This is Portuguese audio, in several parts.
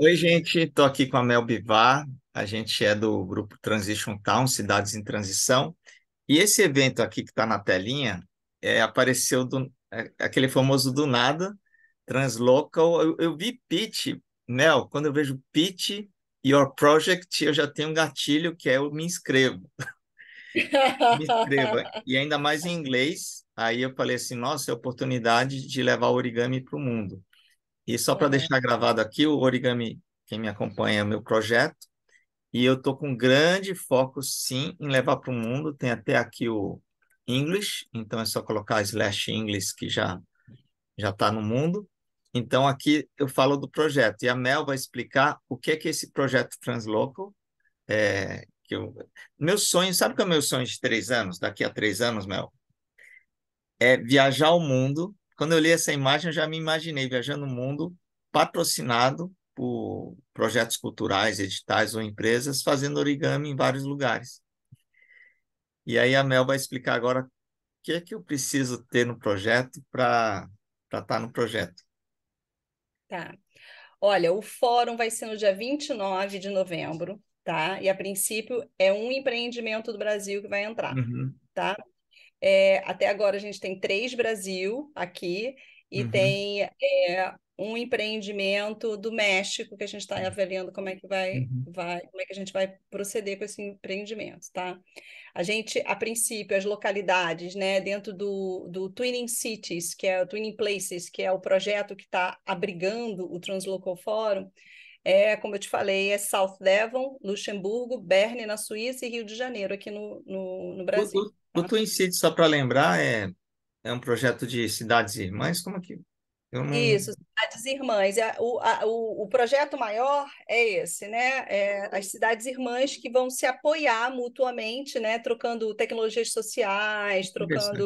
Oi, gente, estou aqui com a Mel Bivar, a gente é do grupo Transition Town, Cidades em Transição, e esse evento aqui que está na telinha é, apareceu do, é, aquele famoso do nada, Translocal. Eu, eu vi pitch, Mel, quando eu vejo pitch Your Project, eu já tenho um gatilho que é eu me inscrevo. me inscreva. E ainda mais em inglês, aí eu falei assim, nossa, é a oportunidade de levar o origami para o mundo. E só para uhum. deixar gravado aqui, o Origami, quem me acompanha, é o meu projeto. E eu estou com grande foco, sim, em levar para o mundo. Tem até aqui o English, então é só colocar slash English que já já está no mundo. Então aqui eu falo do projeto e a Mel vai explicar o que é que é esse projeto Translocal é, que eu, meu sonho, sabe qual é o meu sonho de três anos, daqui a três anos, Mel? É viajar o mundo quando eu li essa imagem, eu já me imaginei viajando o mundo, patrocinado por projetos culturais, editais ou empresas, fazendo origami em vários lugares. E aí a Mel vai explicar agora o que é que eu preciso ter no projeto para estar tá no projeto. Tá. Olha, o fórum vai ser no dia 29 de novembro, tá? E a princípio é um empreendimento do Brasil que vai entrar, uhum. tá? É, até agora a gente tem três Brasil aqui e uhum. tem é, um empreendimento do México que a gente está tá. avaliando como é que vai, uhum. vai, como é que a gente vai proceder com esse empreendimento, tá? A gente, a princípio, as localidades, né, dentro do, do Twinning Cities, que é o Twinning Places, que é o projeto que está abrigando o Translocal Forum, é, como eu te falei, é South Devon, Luxemburgo, Berne, na Suíça e Rio de Janeiro, aqui no, no, no Brasil. O Twin City, só para lembrar, é, é um projeto de cidades irmãs, como é que... Não... Isso, cidades irmãs. É, o, a, o, o, projeto maior é esse, né? É as cidades irmãs que vão se apoiar mutuamente, né? Trocando tecnologias sociais, trocando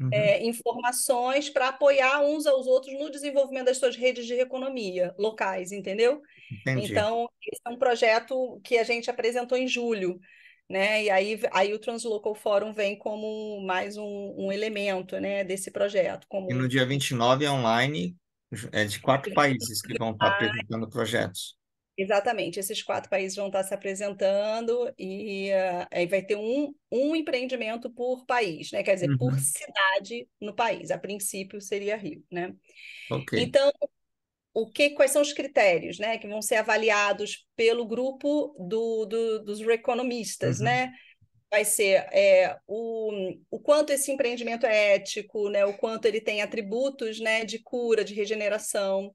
uhum. é, informações para apoiar uns aos outros no desenvolvimento das suas redes de economia locais, entendeu? Entendi. Então, esse é um projeto que a gente apresentou em julho né? E aí, aí o Translocal Forum vem como mais um, um elemento né, desse projeto. Como... E no dia 29 é online, é de quatro países que vão estar tá ah. apresentando projetos. Exatamente, esses quatro países vão estar tá se apresentando e uh, aí vai ter um, um empreendimento por país, né? Quer dizer, uhum. por cidade no país. A princípio seria Rio, né? Okay. Então, o que, quais são os critérios, né, que vão ser avaliados pelo grupo do, do dos economistas, uhum. né? Vai ser é, o, o quanto esse empreendimento é ético, né, o quanto ele tem atributos, né, de cura, de regeneração,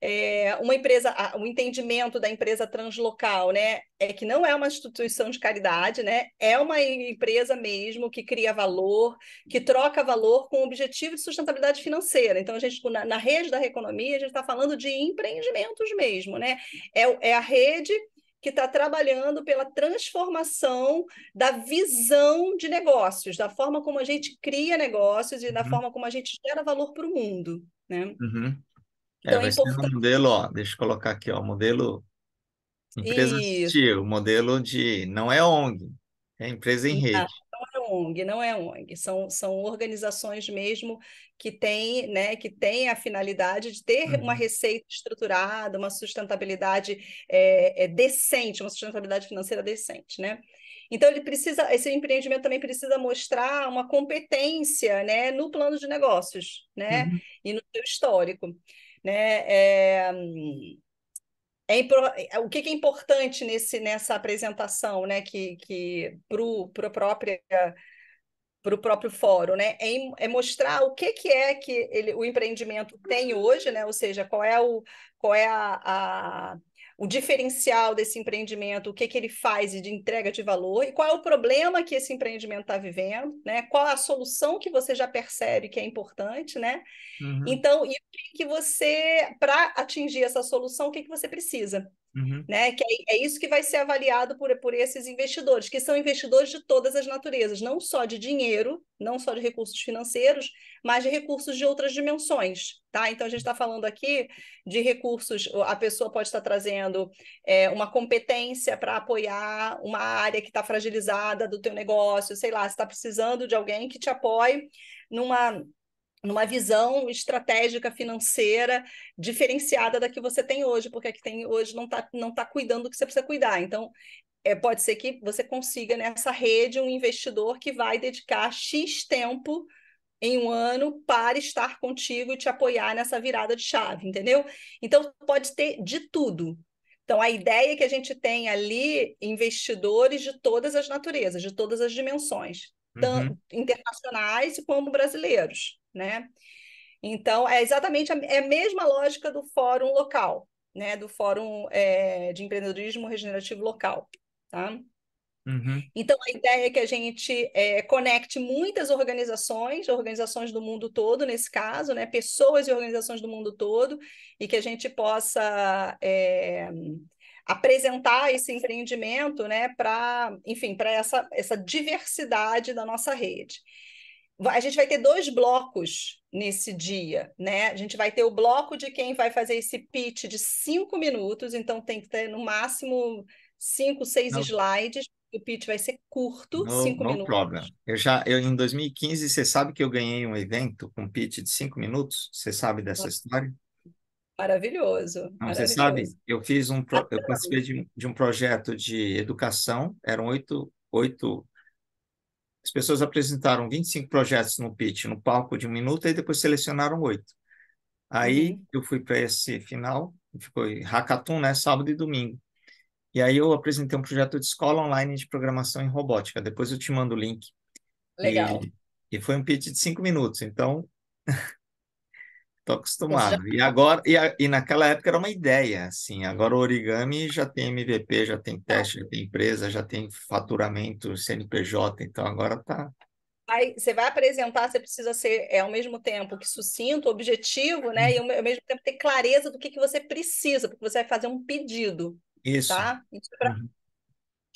é, uma empresa, o um entendimento da empresa translocal, né, é que não é uma instituição de caridade, né, é uma empresa mesmo que cria valor, que troca valor com o objetivo de sustentabilidade financeira. Então, a gente, na, na rede da economia, a gente está falando de empreendimentos mesmo, né, é, é a rede que está trabalhando pela transformação da visão de negócios, da forma como a gente cria negócios e da uhum. forma como a gente gera valor para o mundo. Né? Uhum. É, então, é, vai é ser um modelo, ó, deixa eu colocar aqui, ó, modelo empresa modelo de não é ONG, é empresa em rede. Não é ONG, não é ONG, são, são organizações mesmo que têm né, que tem a finalidade de ter uhum. uma receita estruturada, uma sustentabilidade é, é, decente, uma sustentabilidade financeira decente, né? Então ele precisa, esse empreendimento também precisa mostrar uma competência, né, no plano de negócios, né, uhum. e no seu histórico né? É, é, é, o que, é importante nesse, nessa apresentação, né? Que, que para a própria para o próprio fórum, né? É, é, mostrar o que, que é que ele, o empreendimento tem hoje, né? Ou seja, qual é o qual é a, a o diferencial desse empreendimento, o que, que ele faz de entrega de valor e qual é o problema que esse empreendimento está vivendo, né? Qual é a solução que você já percebe que é importante, né? Uhum. Então, e o que, que você, para atingir essa solução, o que, que você precisa? Uhum. Né? Que é, é, isso que vai ser avaliado por, por esses investidores, que são investidores de todas as naturezas, não só de dinheiro, não só de recursos financeiros, mas de recursos de outras dimensões. Tá? Então, a gente está falando aqui de recursos, a pessoa pode estar trazendo é, uma competência para apoiar uma área que está fragilizada do teu negócio, sei lá, você está precisando de alguém que te apoie numa numa visão estratégica financeira diferenciada da que você tem hoje, porque a que tem hoje não está não tá cuidando do que você precisa cuidar. Então, é, pode ser que você consiga nessa rede um investidor que vai dedicar X tempo em um ano para estar contigo e te apoiar nessa virada de chave, entendeu? Então, pode ter de tudo. Então, a ideia é que a gente tem ali investidores de todas as naturezas, de todas as dimensões, uhum. tanto internacionais como brasileiros né? Então, é exatamente a, é a mesma lógica do fórum local, né? Do fórum é, de empreendedorismo regenerativo local, tá? Uhum. Então, a ideia é que a gente é, conecte muitas organizações, organizações do mundo todo, nesse caso, né? pessoas e organizações do mundo todo, e que a gente possa é, apresentar esse empreendimento né? para, enfim, para essa, essa diversidade da nossa rede a gente vai ter dois blocos nesse dia, né? A gente vai ter o bloco de quem vai fazer esse pitch de cinco minutos, então tem que ter no máximo cinco, seis não. slides. O pitch vai ser curto, no, cinco no minutos. problema. Eu já, eu em 2015, você sabe que eu ganhei um evento com pitch de cinco minutos. Você sabe dessa história? Maravilhoso, não, maravilhoso. Você sabe, eu fiz um, eu participei de, de um projeto de educação. Eram oito, oito as pessoas apresentaram 25 projetos no pitch, no palco de um minuto, e depois selecionaram oito. Aí uhum. eu fui para esse final, ficou hackathon, né? Sábado e domingo. E aí eu apresentei um projeto de escola online de programação em robótica. Depois eu te mando o link. Legal. E, e foi um pitch de cinco minutos. Então, Tô acostumado. Já... E agora, e, a, e naquela época era uma ideia, assim. Agora o origami já tem MVP, já tem é. teste, já tem empresa, já tem faturamento, CNPJ, então agora tá. Aí você vai apresentar, você precisa ser é, ao mesmo tempo que sucinto, objetivo, né? E ao mesmo tempo ter clareza do que, que você precisa, porque você vai fazer um pedido. Isso. Tá? Isso é pra... uhum.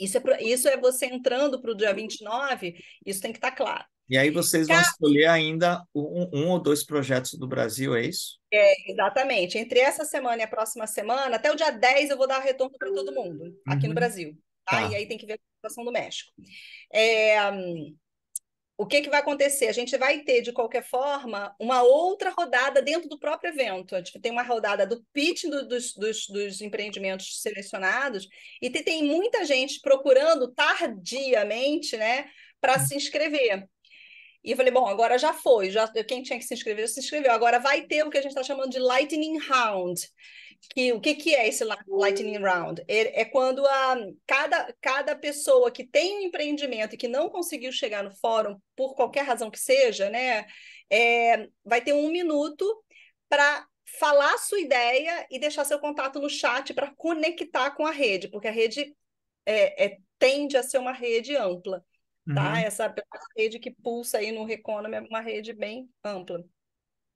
Isso é, isso é você entrando para o dia 29, isso tem que estar tá claro. E aí vocês vão escolher ainda um, um, ou dois projetos do Brasil, é isso? É, exatamente. Entre essa semana e a próxima semana, até o dia 10 eu vou dar retorno para todo mundo aqui uhum. no Brasil. Tá? tá? E aí tem que ver a situação do México. É, o que, que vai acontecer? A gente vai ter, de qualquer forma, uma outra rodada dentro do próprio evento. A tipo, gente tem uma rodada do pitch do, dos, dos, dos empreendimentos selecionados, e tem, tem muita gente procurando tardiamente, né? para se inscrever. E eu falei, bom, agora já foi, já quem tinha que se inscrever já se inscreveu. Agora vai ter o que a gente está chamando de lightning round. Que, o que, que é esse lightning hum. round? É, é quando a, cada, cada pessoa que tem um empreendimento e que não conseguiu chegar no fórum, por qualquer razão que seja, né, é, vai ter um minuto para falar sua ideia e deixar seu contato no chat para conectar com a rede, porque a rede é, é tende a ser uma rede ampla tá? Uhum. Essa rede que pulsa aí no Reconomy é uma rede bem ampla.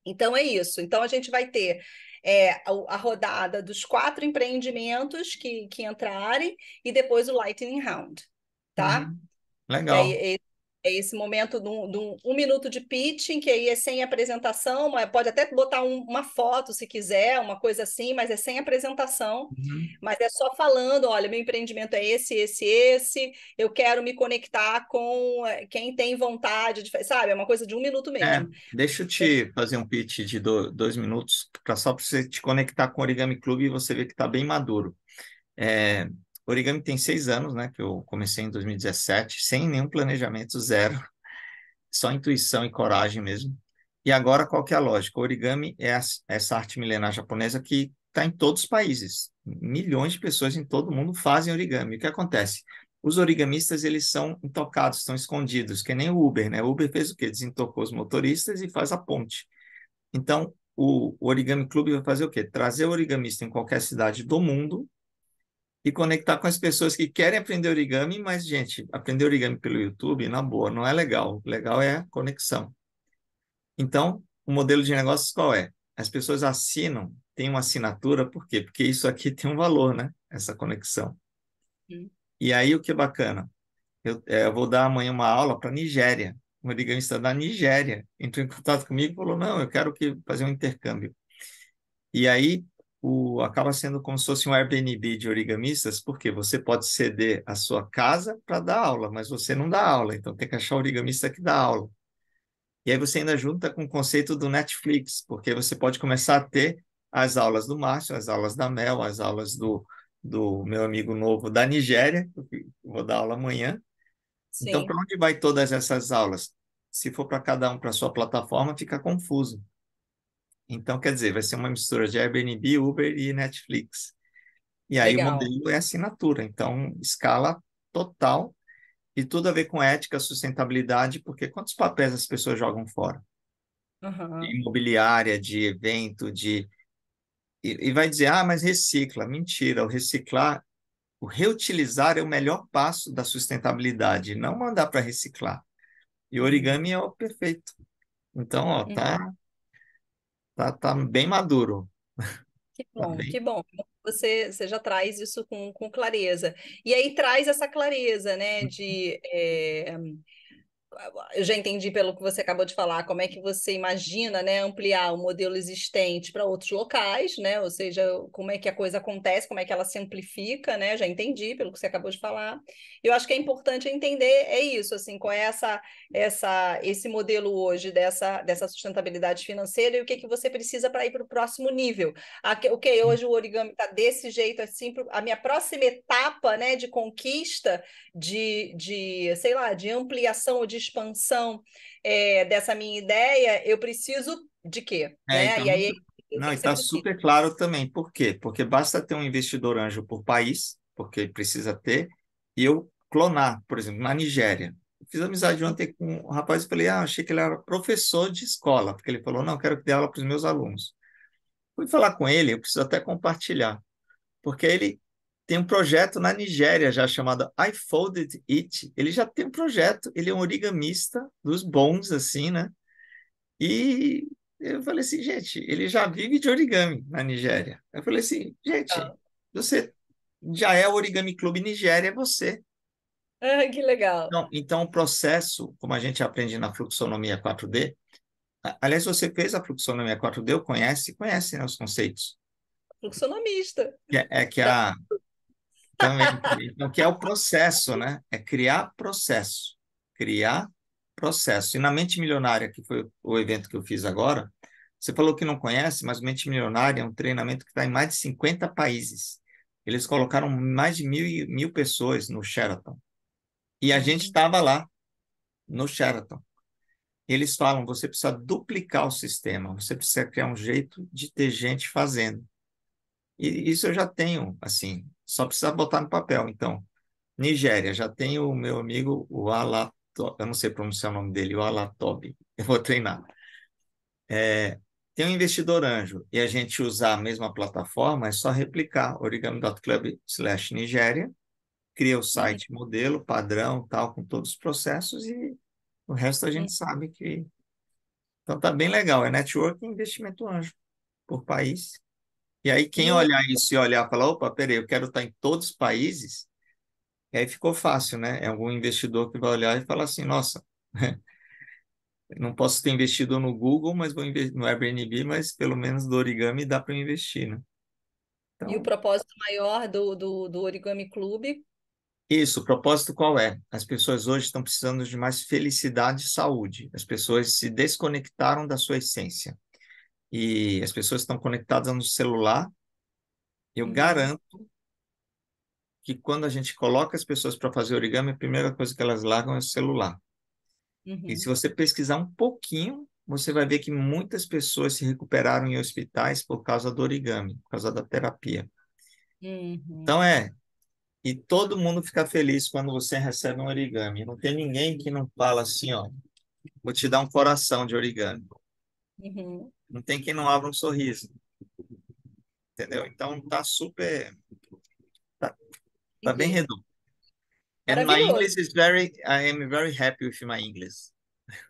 Então é isso. Então a gente vai ter é, a, a, rodada dos quatro empreendimentos que, que entrarem e depois o Lightning Round, tá? Uhum. Legal. É esse momento de um, um, minuto de pitching, que aí é sem apresentação, pode até botar um, uma foto se quiser, uma coisa assim, mas é sem apresentação. Uhum. Mas é só falando: olha, meu empreendimento é esse, esse, esse, eu quero me conectar com eh, quem tem vontade de. Sabe? É uma coisa de um minuto é, mesmo. É, deixa eu te fazer um pitch de do, dois minutos, pra, só para você te conectar com o Origami Clube e você ver que está bem maduro. É, Origami tem seis anos, né? Que eu comecei em 2017, sem nenhum planejamento, zero. Só intuição e coragem mesmo. E agora, qual que é a lógica? O origami é essa arte milenar japonesa que está em todos os países. Milhões de pessoas em todo o mundo fazem origami. O que acontece? Os origamistas, eles são intocados, estão escondidos, que nem o Uber, né? O Uber fez o quê? Desintocou os motoristas e faz a ponte. Então, o Origami Clube vai fazer o quê? Trazer o origamista em qualquer cidade do mundo e conectar com as pessoas que querem aprender origami, mas, gente, aprender origami pelo YouTube, na boa, não é legal. O legal é a conexão. Então, o modelo de negócios qual é? As pessoas assinam, tem uma assinatura, por quê? Porque isso aqui tem um valor, né? Essa conexão. E aí, o que é bacana? Eu, é, eu vou dar amanhã uma aula para Nigéria. Um origamista da Nigéria entrou em contato comigo e falou: Não, eu quero que, fazer um intercâmbio. E aí, o, acaba sendo como se fosse um Airbnb de origamistas, porque você pode ceder a sua casa para dar aula, mas você não dá aula, então tem que achar o origamista que dá aula. E aí você ainda junta com o conceito do Netflix, porque você pode começar a ter as aulas do Márcio, as aulas da Mel, as aulas do, do meu amigo novo da Nigéria, vou dar aula amanhã. Então, Sim. Então, para onde vai todas essas aulas? Se for para cada um para sua plataforma, fica confuso. Então, quer dizer, vai ser uma mistura de Airbnb, Uber e Netflix. E aí Legal. o modelo é assinatura, então escala total e tudo a ver com ética, sustentabilidade, porque quantos papéis as pessoas jogam fora? Uhum. De imobiliária, de evento, de. E, e vai dizer, ah, mas recicla. Mentira, o reciclar, o reutilizar é o melhor passo da sustentabilidade, não mandar para reciclar. E uhum. origami é o perfeito. Então, ó, tá, uhum tá, tá bem maduro. Que tá bom, tá que bom. Você, você já traz isso com, com clareza. E aí traz essa clareza, né, de é, eu já entendi pelo que você acabou de falar, como é que você imagina né, ampliar o modelo existente para outros locais, né? Ou seja, como é que a coisa acontece, como é que ela se amplifica, né? Já entendi pelo que você acabou de falar. Eu acho que é importante entender é isso, assim, qual é essa, essa, esse modelo hoje dessa, dessa sustentabilidade financeira e o que, que você precisa para ir para o próximo nível. Aqui, ok, hoje o origami está desse jeito, assim, a minha próxima etapa né, de conquista, de, de, sei lá, de ampliação ou de expansão é, dessa minha ideia, eu preciso de quê? É, né? então, e aí, não, está super claro também. Por quê? Porque basta ter um investidor anjo por país, porque precisa ter, e eu clonar, por exemplo, na Nigéria. fiz amizade ontem com um rapaz e falei, ah, achei que ele era professor de escola, porque ele falou, não, quero que dê aula para os meus alunos. Fui falar com ele, eu preciso até compartilhar, porque ele tem um projeto na Nigéria já chamado I Folded It. Ele já tem um projeto, ele é um origamista dos bons, assim, né? E eu falei assim, gente, ele já vive de origami na Nigéria. Eu falei assim, gente, ah. você já é o Origami Clube Nigéria, é você. Ah, que legal. Então, então, o processo, como a gente aprende na fluxonomia 4D, aliás, você fez a fluxonomia 4D, eu conhece, conhece né, os conceitos. Fluxonomista. É, é que a, é. Exatamente. Então, que é o processo, né? É criar processo. Criar processo. E na Mente Milionária, que foi o evento que eu fiz agora, você falou que não conhece, mas Mente Milionária é um treinamento que está em mais de 50 países. Eles colocaram mais de mil, mil pessoas no Sheraton. E a gente uhum. estava lá, no Sheraton. Eles falam: você precisa duplicar o sistema, você precisa criar um jeito de ter gente fazendo. E isso eu já tenho, assim, só precisa botar no papel. Então, Nigéria, já tenho o meu amigo, o Alatobi, eu não sei pronunciar o nome dele, o Alatobi, eu vou treinar. É, tem um investidor anjo e a gente usar a mesma plataforma, é só replicar origami.club slash Nigéria, cria o site modelo, padrão, tal, com todos os processos e o resto a gente sabe que... Então, tá bem legal, é e investimento anjo por país. E aí, quem hum. olhar isso e olhar e falar, opa, peraí, eu quero estar em todos os países, aí ficou fácil, né? É algum investidor que vai olhar e falar assim, nossa, não posso ter investido no Google, mas vou investir no Airbnb, mas pelo menos do origami dá para investir, né? Então... E o então propósito maior do, do, do Origami Clube? Isso, o propósito qual é? As pessoas hoje estão precisando de mais felicidade e saúde. As pessoas se desconectaram da sua essência e as pessoas estão conectadas no celular, eu uhum. garanto que quando a gente coloca as pessoas para fazer origami, a primeira coisa que elas largam é o celular. Uhum. E se você pesquisar um pouquinho, você vai ver que muitas pessoas se recuperaram em hospitais por causa do origami, por causa da terapia. Uhum. Então é. E todo mundo fica feliz quando você recebe um origami. Não tem ninguém que não fala assim, ó, vou te dar um coração de origami. Uhum não tem quem não abra um sorriso. Entendeu? Então tá super. Tá, tá bem redondo. And my English is very. I am very happy with my English.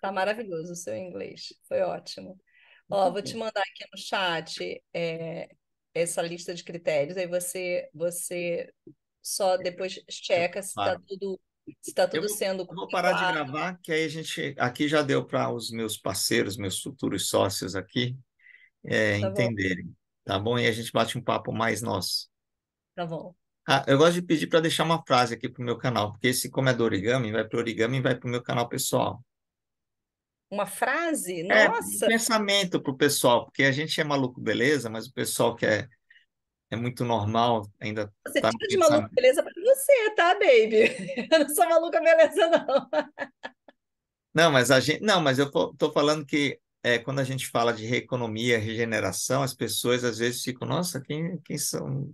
Tá maravilhoso o seu inglês. Foi ótimo. Ó, vou te mandar aqui no chat é, essa lista de critérios, aí você, você só depois checa se está tudo está tudo eu sendo. Vou, vou parar de gravar, que aí a gente aqui já deu para os meus parceiros, meus futuros sócios aqui é, tá entenderem, bom. tá bom? E a gente bate um papo mais nosso. Tá bom. Ah, eu gosto de pedir para deixar uma frase aqui para o meu canal, porque esse como é do origami, vai para o origami e vai para o meu canal pessoal. Uma frase? É, Nossa! É, um pensamento para o pessoal, porque a gente é maluco, beleza, mas o pessoal que é é muito normal ainda. Você tá tira tá de maluca beleza pra você, tá, baby? Eu não sou maluca beleza, não. Não, mas a gente. Não, mas eu tô falando que é, quando a gente fala de reeconomia, regeneração, as pessoas às vezes ficam, nossa, quem, quem são?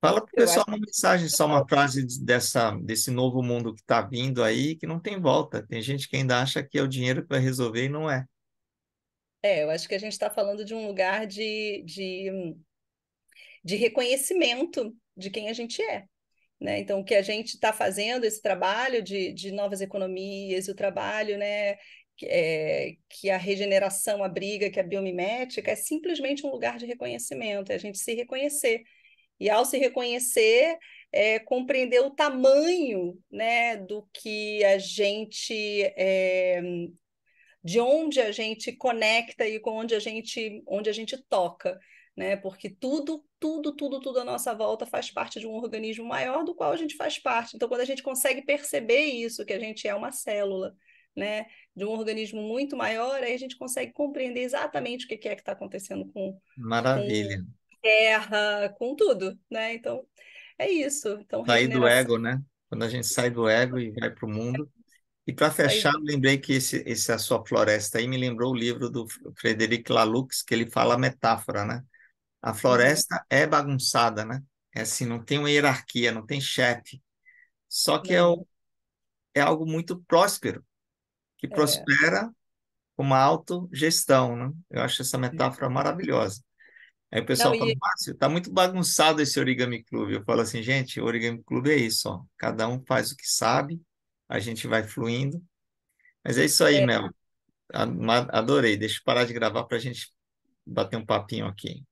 Fala para o pessoal uma é mensagem, só uma frase dessa, desse novo mundo que está vindo aí, que não tem volta. Tem gente que ainda acha que é o dinheiro que vai resolver e não é. É, eu acho que a gente está falando de um lugar de, de de reconhecimento de quem a gente é. Né? Então, o que a gente está fazendo, esse trabalho de, de novas economias, o trabalho né, é, que a regeneração abriga, que a biomimética, é simplesmente um lugar de reconhecimento, é a gente se reconhecer. E ao se reconhecer, é, compreender o tamanho né, do que a gente. É, de onde a gente conecta e com onde a gente, onde a gente toca né? Porque tudo, tudo, tudo, tudo à nossa volta faz parte de um organismo maior do qual a gente faz parte. Então, quando a gente consegue perceber isso, que a gente é uma célula, né, de um organismo muito maior, aí a gente consegue compreender exatamente o que é que está acontecendo com maravilha, com terra, com tudo, né? Então é isso. Então sair do ego, né? Quando a gente sai do ego e vai para o mundo. E para fechar, lembrei que esse, esse a sua floresta aí me lembrou o livro do Frederic Laloux que ele fala a metáfora, né? A uhum. floresta é bagunçada, né? É assim, não tem uma hierarquia, não tem chefe. Só que é, é. o, é algo muito próspero, que é. prospera com uma autogestão, né? Eu acho essa é. metáfora maravilhosa. Aí o pessoal não, fala, Está Márcio, tá muito bagunçado esse Origami Clube. Eu falo assim, gente, Origami Clube é isso, ó. Cada um faz o que sabe, a gente vai fluindo. Mas é isso aí, é. Mel. Adorei. Deixa eu parar de gravar para a gente bater um papinho aqui.